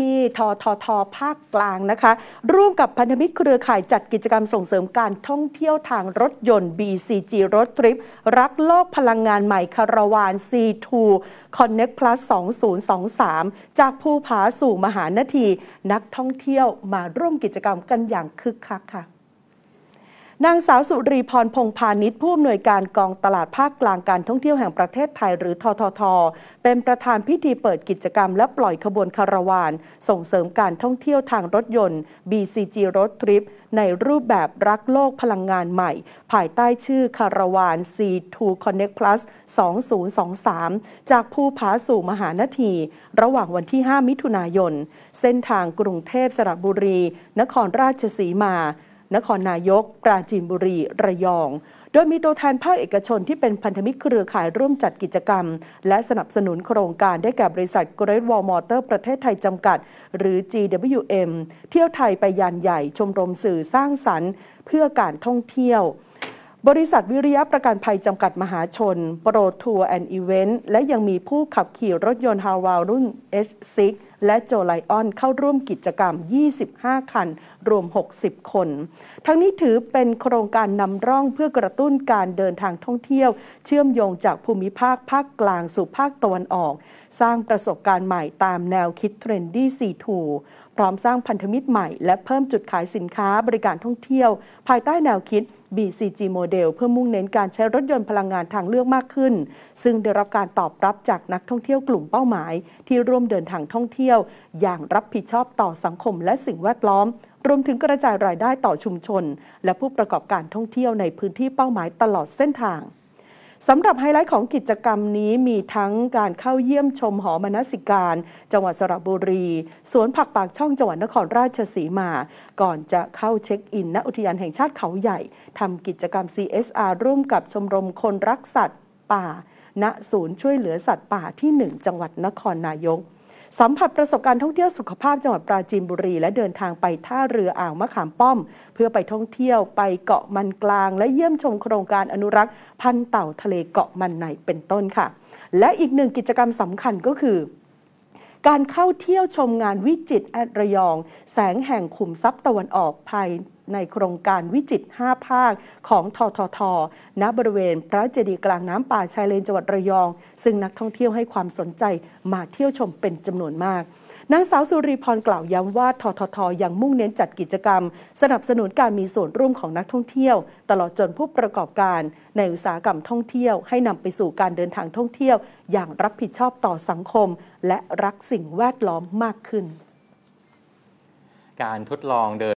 ที่ทท ท ภาคกลางนะคะ ร่วมกับพันธมิตรเครือข่ายจัดกิจกรรมส่งเสริมการท่องเที่ยวทางรถยนต์ BCG รถทริปรักโลกพลังงานใหม่คาราวาน C2 Connect Plus 2023 จากภูผาสู่มหานาที นักท่องเที่ยวมาร่วมกิจกรรมกันอย่างคึกคักค่ะนางสาวสุรีพรพงพาณิชย์ผู้อำนวยการกองตลาดภาคกลางการท่องเที่ยวแห่งประเทศไทยหรือ ททท เป็นประธานพิธีเปิดกิจกรรม และปล่อยขบวนคาราวาน ส่งเสริมการท่องเที่ยวทางรถยนต์ BCG รถทริปในรูปแบบรักโลกพลังงานใหม่ภายใต้ชื่อ คาราวาน C2 Connect Plus 2023 จากภูผาสู่มหานที ระหว่างวันที่5 มิถุนายนเส้นทางกรุงเทพสระบุรี นครราชสีมานครนายก ปราจีนบุรี ระยอง โดยมีตัวแทนภาคเอกชนที่เป็นพันธมิตรเครือข่ายร่วมจัดกิจกรรม และสนับสนุนโครงการได้แก่บริษัท Great Wall Motor ประเทศไทยจำกัด หรือ GWM เที่ยวไทยไปยานใหญ่ชมรมสื่อสร้างสรรค์ เพื่อการท่องเที่ยวบริษัทวิริยะประกันภัยจำกัดมหาชนโปรทัวร์แอนด์อีเวนต์และยังมีผู้ขับขี่รถยนต์ฮาวาวรุ่น H6 และโจไลออนเข้าร่วมกิจกรรม 25 คัน รวม 60 คน ทั้งนี้ถือเป็นโครงการนำร่องเพื่อกระตุ้นการเดินทางท่องเที่ยว เชื่อมโยงจากภูมิภาค ภาคกลาง สู่ภาคตะวันออก สร้างประสบการณ์ใหม่ตามแนวคิดเทรนดี้ซีทูพร้อมสร้างพันธมิตรใหม่และเพิ่มจุดขายสินค้าบริการท่องเที่ยว ภายใต้แนวคิด BCG โมเดลเพื่อมุ่งเน้นการใช้รถยนต์พลังงานทางเลือกมากขึ้น ซึ่งได้รับการตอบรับจากนักท่องเที่ยวกลุ่มเป้าหมาย ที่ร่วมเดินทางท่องเที่ยว อย่างรับผิดชอบต่อสังคมและสิ่งแวดล้อม รวมถึงกระจายรายได้ต่อชุมชน และผู้ประกอบการท่องเที่ยวในพื้นที่เป้าหมายตลอดเส้นทางสำหรับไฮไลท์ของกิจกรรมนี้มีทั้งการเข้าเยี่ยมชมหอมนสิการ จังหวัดสระบุรี สวนผักปากช่องจังหวัดนครราชสีมา ก่อนจะเข้าเช็คอิน ณอุทยานแห่งชาติเขาใหญ่ทำกิจกรรม CSR ร่วมกับชมรมคนรักสัตว์ป่า ณศูนย์ช่วยเหลือสัตว์ป่าที่ 1 จังหวัดนครนายกสัมผัสประสบการณ์ท่องเที่ยวสุขภาพจังหวัดปราจีนบุรีและเดินทางไปท่าเรืออ่าวมะขามป้อม เพื่อไปท่องเที่ยวไปเกาะมันกลางและเยี่ยมชมโครงการอนุรักษ์พันเต่าทะเลเกาะมันในเป็นต้นค่ะ และอีกหนึ่งกิจกรรมสำคัญก็คือการเข้าเที่ยวชมงานวิจิตรระยอง แสงแห่งขุมทรัพย์ตะวันออกภายในโครงการวิจิตร5ภาคของทททณ บริเวณพระเจดีย์กลางน้ำป่าชายเลนจังหวัดระยอง ซึ่งนักท่องเที่ยวให้ความสนใจมาเที่ยวชมเป็นจำนวนมากนางสาวสุริพรกล่าวย้ำว่า ทททยังมุ่งเน้นจัดกิจกรรม สนับสนุนการมีส่วนร่วมของนักท่องเที่ยว ตลอดจนผู้ประกอบการในอุตสาหกรรมท่องเที่ยวให้นำไปสู่การเดินทางท่องเที่ยว อย่างรับผิดชอบต่อสังคมและรักสิ่งแวดล้อมมากขึ้น การทดลองเดิน